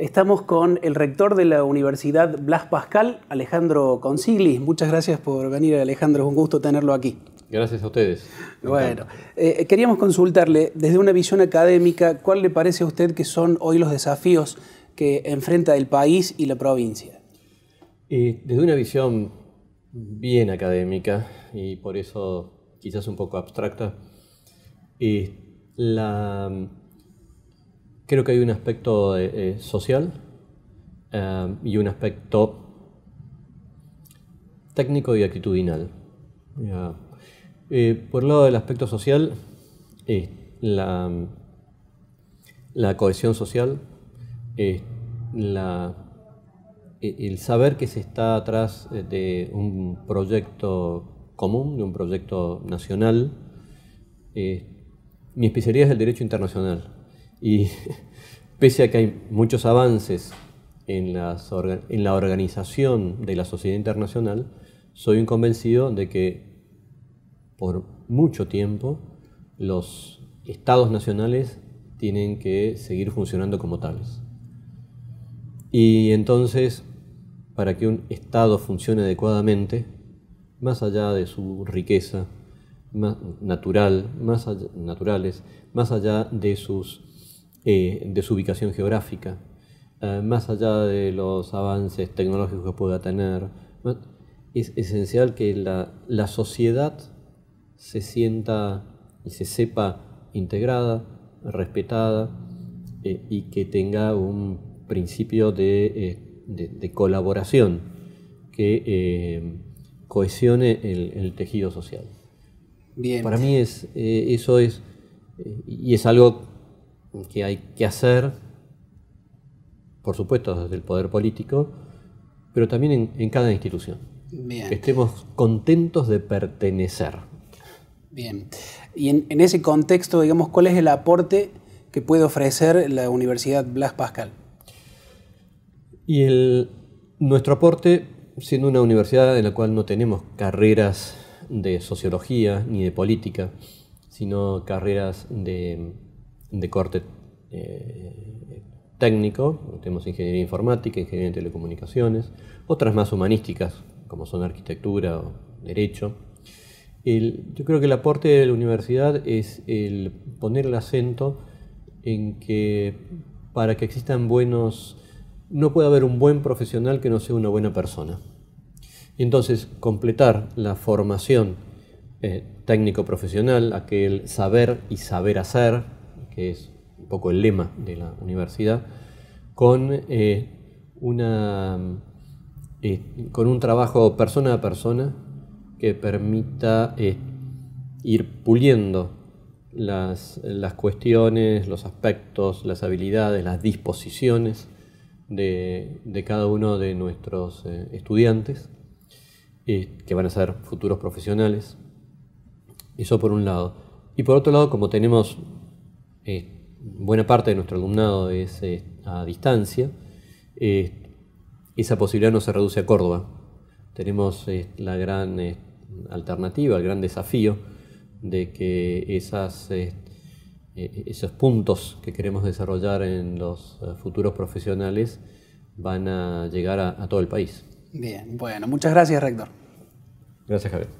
Estamos con el rector de la Universidad Blas Pascal, Alejandro Consigli. Muchas gracias por venir, Alejandro. Es un gusto tenerlo aquí. Gracias a ustedes. Bueno, eh, queríamos consultarle, desde una visión académica, ¿cuál le parece a usted que son hoy los desafíos que enfrenta el país y la provincia? Eh, desde una visión bien académica y por eso quizás un poco abstracta, eh, la Creo que hay un aspecto eh, eh, social eh, y un aspecto técnico y actitudinal. por el lado del aspecto social, la, cohesión social, e, el saber que se está atrás de un proyecto común, de un proyecto nacional. mi especialidad es el derecho internacional, y pese a que hay muchos avances en, la organización de la sociedad internacional, soy un convencido de que por mucho tiempo los estados nacionales tienen que seguir funcionando como tales. Y entonces, para que un Estado funcione adecuadamente, más allá de su riqueza natural, más naturales, más allá de sus eh, de su ubicación geográfica, eh, más allá de los avances tecnológicos que pueda tener, es esencial que la, sociedad se sienta y se sepa integrada, respetada eh, y que tenga un principio de, de, colaboración que cohesione el, tejido social. Para mí es, eso es, y es algo que hay que hacer, por supuesto desde el poder político, pero también en, cada institución. Que estemos contentos de pertenecer. Bien. Y en, en, ese contexto, digamos, ¿cuál es el aporte que puede ofrecer la Universidad Blas Pascal? Y el, nuestro aporte, siendo una universidad en la cual no tenemos carreras de sociología ni de política, sino carreras de de corte eh, técnico, tenemos ingeniería informática, ingeniería de telecomunicaciones, otras más humanísticas, como son arquitectura o derecho. yo creo que el aporte de la universidad es el poner el acento en que para que existan buenos, no puede haber un buen profesional que no sea una buena persona. Entonces, completar la formación eh, técnico-profesional, aquel saber y saber hacer, es un poco el lema de la universidad, con, eh, una, eh, con un trabajo persona a persona que permita eh, ir puliendo las, cuestiones, los aspectos, las habilidades, las disposiciones de, de cada uno de nuestros estudiantes, que van a ser futuros profesionales. Eso por un lado. Y por otro lado, como tenemos eh, buena parte de nuestro alumnado es eh, a distancia, eh, esa posibilidad no se reduce a Córdoba. Tenemos la gran alternativa, el gran desafío de que esos puntos que queremos desarrollar en los futuros profesionales van a llegar a, a todo el país. Bien, bueno, muchas gracias, Rector. Gracias, Javier.